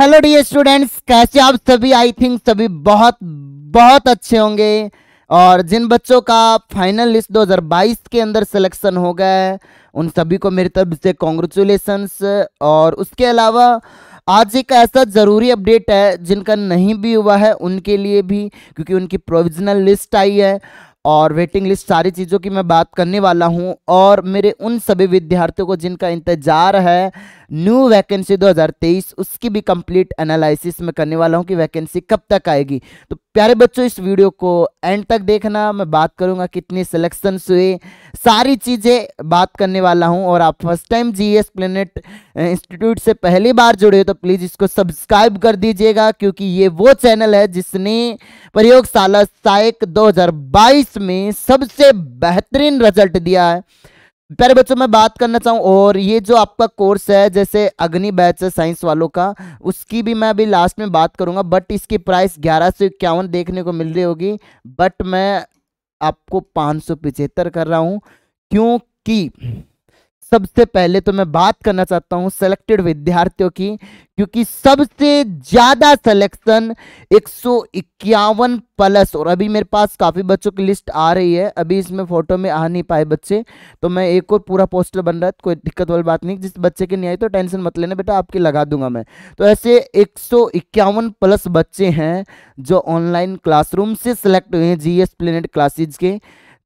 hello D students कैसे आप सभी आई थिंक सभी बहुत बहुत अच्छे होंगे और जिन बच्चों का फाइनल लिस्ट 2022 के अंदर सिलेक्शन हो गया है उन सभी को मेरी तरफ से कॉन्ग्रेचुलेसन्स और उसके अलावा आज एक ऐसा ज़रूरी अपडेट है जिनका नहीं भी हुआ है उनके लिए भी क्योंकि उनकी प्रोविजनल लिस्ट आई है और वेटिंग लिस्ट सारी चीज़ों की मैं बात करने वाला हूं और मेरे उन सभी विद्यार्थियों को जिनका इंतज़ार है न्यू वैकेंसी 2023 उसकी भी कंप्लीट एनालिसिस में करने वाला हूँ कि वैकेंसी कब तक आएगी तो प्यारे बच्चों इस वीडियो को एंड तक देखना मैं बात करूंगा कितने सिलेक्शंस हुए सारी चीज़ें बात करने वाला हूं और आप first time G S planet institute से पहली बार जुड़े हो तो प्लीज़ इसको सब्सक्राइब कर दीजिएगा क्योंकि ये वो चैनल है जिसने प्रयोगशाला सहायक दो में सबसे बेहतरीन रिजल्ट दिया है प्यारे बच्चों मैं बात करना चाहूँ और ये जो आपका कोर्स है जैसे अग्नि बैच है साइंस वालों का उसकी भी मैं अभी लास्ट में बात करूँगा बट इसकी प्राइस ग्यारह सौ इक्यावन देखने को मिल रही होगी बट मैं आपको पाँच सौ पिचहत्तर कर रहा हूँ क्योंकि सबसे पहले तो मैं बात करना चाहता हूं सेलेक्टेड विद्यार्थियों की क्योंकि सबसे ज्यादा सिलेक्शन एक प्लस और अभी मेरे पास काफी बच्चों की लिस्ट आ रही है अभी इसमें फोटो में आ नहीं पाए बच्चे तो मैं एक और पूरा पोस्टर बन रहा है कोई दिक्कत वाली बात नहीं जिस बच्चे की नहीं आई तो टेंशन मत लेना बेटा आपकी लगा दूंगा मैं तो ऐसे एक प्लस बच्चे हैं जो ऑनलाइन क्लासरूम से सिलेक्ट हुए हैं जी एस प्लेनेट क्लासेज के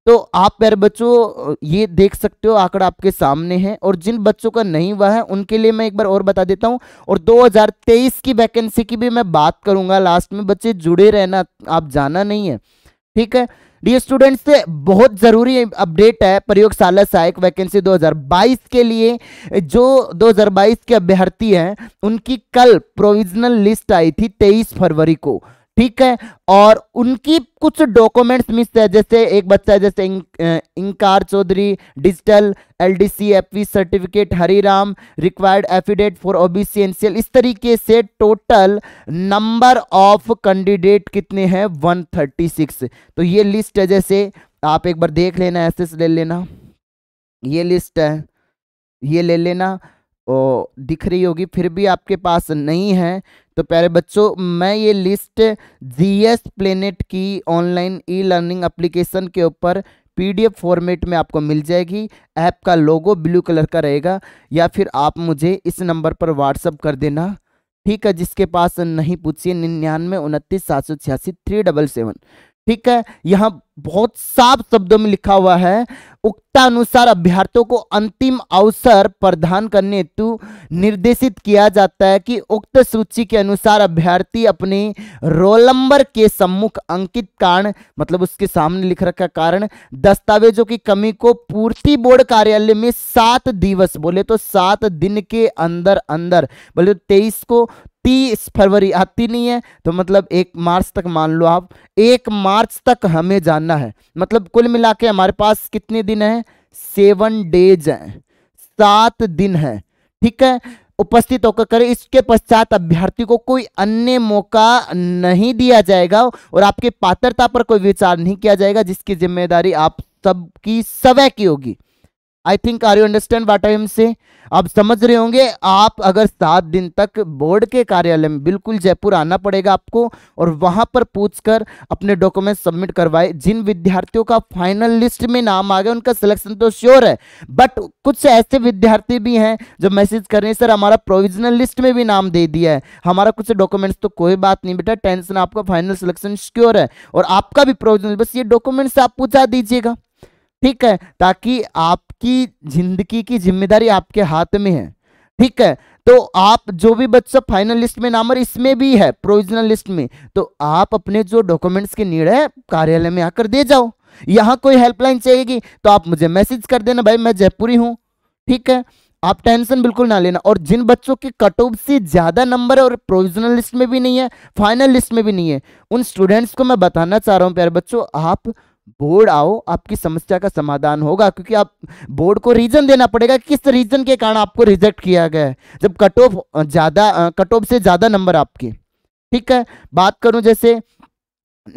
तो आप प्यारे बच्चों ये देख सकते हो आंकड़ा आपके सामने है और जिन बच्चों का नहीं हुआ है उनके लिए मैं एक बार और बता देता हूँ और 2023 की वैकेंसी की भी मैं बात करूंगा लास्ट में बच्चे जुड़े रहना आप जाना नहीं है ठीक है डी स्टूडेंट्स बहुत ज़रूरी अपडेट है प्रयोगशाला सहायक वैकेंसी 2022 के लिए जो 2022 के अभ्यर्थी हैं उनकी कल प्रोविजनल लिस्ट आई थी 23 फरवरी को ठीक है और उनकी कुछ डॉक्यूमेंट्स मिस है जैसे एक बच्चा है जैसे इंकार Chaudhary digital LDC FP certificate Hariram required affidavit for OBC NCL इस तरीके से टोटल नंबर ऑफ कैंडिडेट कितने हैं 136 तो ये लिस्ट है जैसे आप एक बार देख लेना एस ले लेना ये लिस्ट है ये ले लेना दिख रही होगी फिर भी आपके पास नहीं है तो प्यारे बच्चों मैं ये लिस्ट जी एस प्लेनेट की ऑनलाइन ई लर्निंग एप्लीकेशन के ऊपर पीडीएफ फॉर्मेट में आपको मिल जाएगी ऐप का लोगो ब्लू कलर का रहेगा या फिर आप मुझे इस नंबर पर व्हाट्सअप कर देना ठीक है जिसके पास नहीं पूछिए निन्यानवे उनतीस सात सौ छियासी थ्री डबल सेवन ठीक है यहां बहुत साफ शब्दों में लिखा हुआ है उक्तानुसार अभ्यर्थियों को अंतिम अवसर प्रदान करने हेतु निर्देशित किया जाता है कि उक्त सूची के अनुसार अभ्यर्थी अपने रोल नंबर के सम्मुख अंकित कारण मतलब उसके सामने लिख रखा कारण दस्तावेजों की कमी को पूर्ति बोर्ड कार्यालय में सात दिवस बोले तो सात दिन के अंदर अंदर बोले तो तेईस को तीस फरवरी आती नहीं है तो मतलब एक मार्च तक मान लो आप एक मार्च तक हमें जानना है मतलब कुल मिला के हमारे पास कितने दिन हैं सेवन डेज हैं सात दिन हैं ठीक है उपस्थित होकर करें इसके पश्चात अभ्यर्थी को कोई अन्य मौका नहीं दिया जाएगा और आपके पात्रता पर कोई विचार नहीं किया जाएगा जिसकी जिम्मेदारी आप सबकी सवय की होगी I think are you understand what I am say आप समझ रहे होंगे आप अगर सात दिन तक बोर्ड के कार्यालय में बिल्कुल जयपुर आना पड़ेगा आपको और वहां पर पूछकर अपने डॉक्यूमेंट सबमिट करवाए जिन विद्यार्थियों का फाइनल लिस्ट में नाम आ गया उनका सिलेक्शन तो श्योर है बट कुछ ऐसे विद्यार्थी भी हैं जो मैसेज कर रहे हैं सर हमारा प्रोविजनल लिस्ट में भी नाम दे दिया है हमारा कुछ डॉक्यूमेंट्स तो कोई बात नहीं बेटा टेंशन आपका फाइनल सिलेक्शन श्योर है और आपका भी प्रोविजनल बस ये डॉक्यूमेंट्स आप पूछा दीजिएगा ठीक है ताकि आपकी जिंदगी की जिम्मेदारी आपके हाथ में है ठीक है तो आप जो भी बच्चा फाइनल लिस्ट में नाम इसमें भी है प्रोविजनल लिस्ट में तो आप अपने जो डॉक्यूमेंट्स के नीड़ है कार्यालय में आकर दे जाओ यहाँ कोई हेल्पलाइन चाहिएगी तो आप मुझे मैसेज कर देना भाई मैं जयपुरी हूँ ठीक है आप टेंशन बिल्कुल ना लेना और जिन बच्चों के कट ऑफ से ज़्यादा नंबर है और प्रोविजनल लिस्ट में भी नहीं है फाइनल लिस्ट में भी नहीं है उन स्टूडेंट्स को मैं बताना चाह रहा हूँ प्यारे बच्चों आप बोर्ड आओ आपकी समस्या का समाधान होगा क्योंकि आप बोर्ड को रीज़न देना पड़ेगा किस रीज़न के कारण आपको रिजेक्ट किया गया है जब कट ऑफ ज़्यादा कट ऑफ से ज़्यादा नंबर आपके ठीक है बात करूं जैसे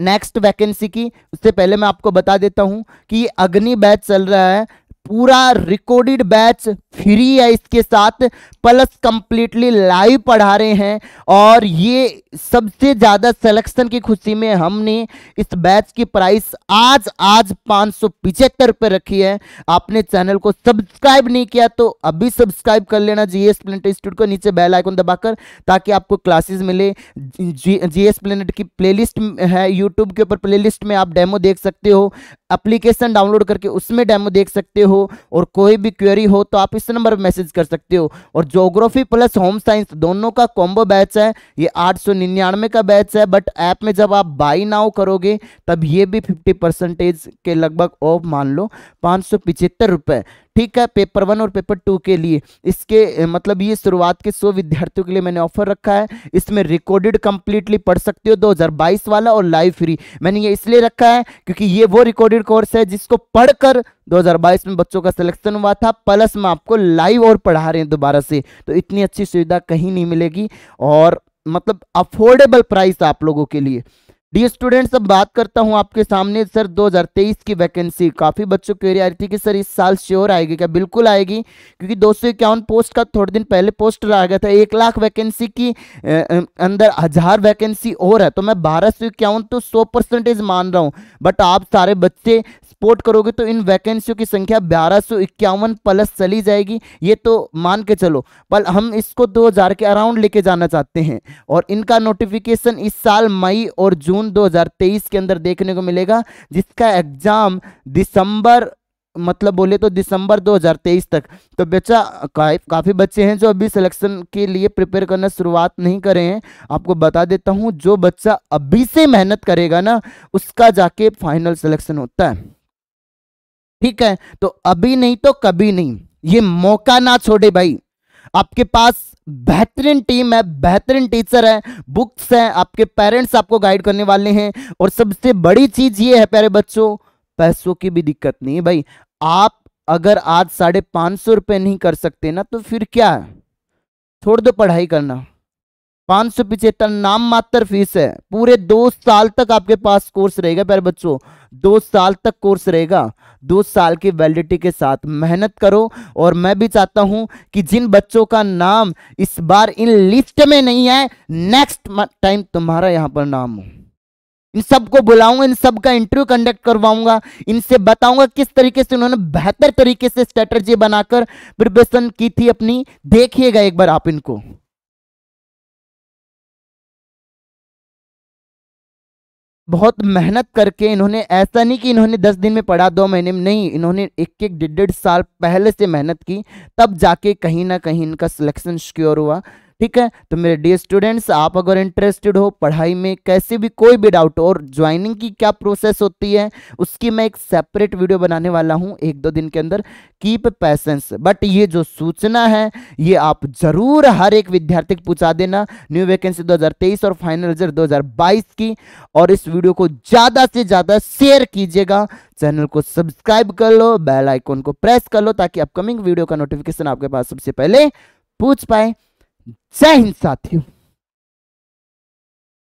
नेक्स्ट वैकेंसी की उससे पहले मैं आपको बता देता हूं कि अग्नि बैच चल रहा है पूरा रिकॉर्डेड बैच फ्री है इसके साथ प्लस कंप्लीटली लाइव पढ़ा रहे हैं और ये सबसे ज़्यादा सिलेक्शन की खुशी में हमने इस बैच की प्राइस आज आज पाँच सौ पिचहत्तर रुपये रखी है आपने चैनल को सब्सक्राइब नहीं किया तो अभी सब्सक्राइब कर लेना जी एस प्लेनेट इंस्टीट्यूट को नीचे बेल आइकन दबाकर ताकि आपको क्लासेस मिले जी एस प्लेनेट की प्लेलिस्ट है यूट्यूब के ऊपर प्लेलिस्ट में आप डेमो देख सकते हो एप्लीकेशन डाउनलोड करके उसमें डेमो देख सकते हो और कोई भी क्वेरी हो तो आप इस नंबर पर मैसेज कर सकते हो और जोग्राफी प्लस होम साइंस दोनों का कॉम्बो बैच है ये आठ सौ निन्यानवे का बैच है बट ऐप में जब आप बाई नाउ करोगे तब ये भी फिफ्टी परसेंटेज के लगभग ऑफ मान लो पाँच सौ पिचहत्तर रुपये ठीक है पेपर वन और पेपर टू के लिए इसके मतलब ये शुरुआत के सौ विद्यार्थियों के लिए मैंने ऑफर रखा है इसमें रिकॉर्डेड कंप्लीटली पढ़ सकते हो 2022 वाला और लाइव फ्री मैंने ये इसलिए रखा है क्योंकि ये वो रिकॉर्डेड कोर्स है जिसको पढ़कर 2022 में बच्चों का सिलेक्शन हुआ था प्लस में आपको लाइव और पढ़ा रहे हैं दोबारा से तो इतनी अच्छी सुविधा कहीं नहीं मिलेगी और मतलब अफोर्डेबल प्राइस आप लोगों के लिए डी स्टूडेंट्स अब बात करता हूं आपके सामने सर 2023 की वैकेंसी काफ़ी बच्चों क्वेरी आ रही थी कि सर इस साल श्योर आएगी क्या बिल्कुल आएगी क्योंकि दो सौ पोस्ट का थोड़े दिन पहले पोस्ट आ गया था एक लाख वैकेंसी की अंदर हज़ार वैकेंसी और है तो मैं बारह सौ इक्यावन तो सौ परसेंटेज मान रहा हूँ बट आप सारे बच्चे सपोर्ट करोगे तो इन वैकेंसियों की संख्या बारह सौ इक्यावन प्लस चली जाएगी ये तो मान के चलो पर हम इसको दो हज़ार के अराउंड लेके जाना चाहते हैं और इनका नोटिफिकेशन इस साल मई और जून जून 2023 के अंदर देखने को मिलेगा जिसका एग्जाम दिसंबर मतलब बोले तो दिसंबर 2023 तक तो बच्चा का, काफ़ी बच्चे हैं जो अभी सिलेक्शन के लिए प्रिपेयर करना शुरुआत नहीं करे हैं आपको बता देता हूं जो बच्चा अभी से मेहनत करेगा ना उसका जाके फाइनल सिलेक्शन होता है ठीक है तो अभी नहीं तो कभी नहीं ये मौका ना छोड़े भाई आपके पास बेहतरीन टीम है बेहतरीन टीचर है बुक्स हैं आपके पेरेंट्स आपको गाइड करने वाले हैं और सबसे बड़ी चीज़ ये है प्यारे बच्चों पैसों की भी दिक्कत नहीं है भाई आप अगर आज साढ़े पांच सौ रुपए नहीं कर सकते ना तो फिर क्या है छोड़ दो पढ़ाई करना पाँच सौ पिछहत्तर नाम मात्र फीस है पूरे दो साल तक आपके पास कोर्स रहेगा प्यारे बच्चों दो साल तक कोर्स रहेगा दो साल की वैलिडिटी के साथ मेहनत करो और मैं भी चाहता हूं कि जिन बच्चों का नाम इस बार इन लिस्ट में नहीं है नेक्स्ट टाइम तुम्हारा यहां पर नाम हो इन सबको बुलाऊंगा इन सबका इंटरव्यू कंडक्ट करवाऊंगा इनसे बताऊंगा किस तरीके से उन्होंने बेहतर तरीके से स्ट्रेटर्जी बनाकर प्रिपरेशन की थी अपनी देखिएगा एक बार आप इनको बहुत मेहनत करके इन्होंने ऐसा नहीं कि इन्होंने दस दिन में पढ़ा दो महीने में नहीं इन्होंने एक एक डेढ़ डेढ़ साल पहले से मेहनत की तब जाके कहीं ना कहीं इनका सिलेक्शन श्योर हुआ ठीक है तो मेरे डी स्टूडेंट्स आप अगर इंटरेस्टेड हो पढ़ाई में कैसे भी कोई भी डाउट और ज्वाइनिंग की क्या प्रोसेस होती है उसकी मैं एक सेपरेट वीडियो बनाने वाला हूँ एक दो दिन के अंदर कीप पैसेंस बट ये जो सूचना है ये आप जरूर हर एक विद्यार्थी को पूछा देना न्यू वैकेंसी 2023 और फाइनल रिजल्ट दो की और इस वीडियो को ज़्यादा से ज़्यादा शेयर कीजिएगा चैनल को सब्सक्राइब कर लो बेल आइकॉन को प्रेस कर लो ताकि अपकमिंग वीडियो का नोटिफिकेशन आपके पास सबसे पहले पूछ पाए जय हिंद साथियों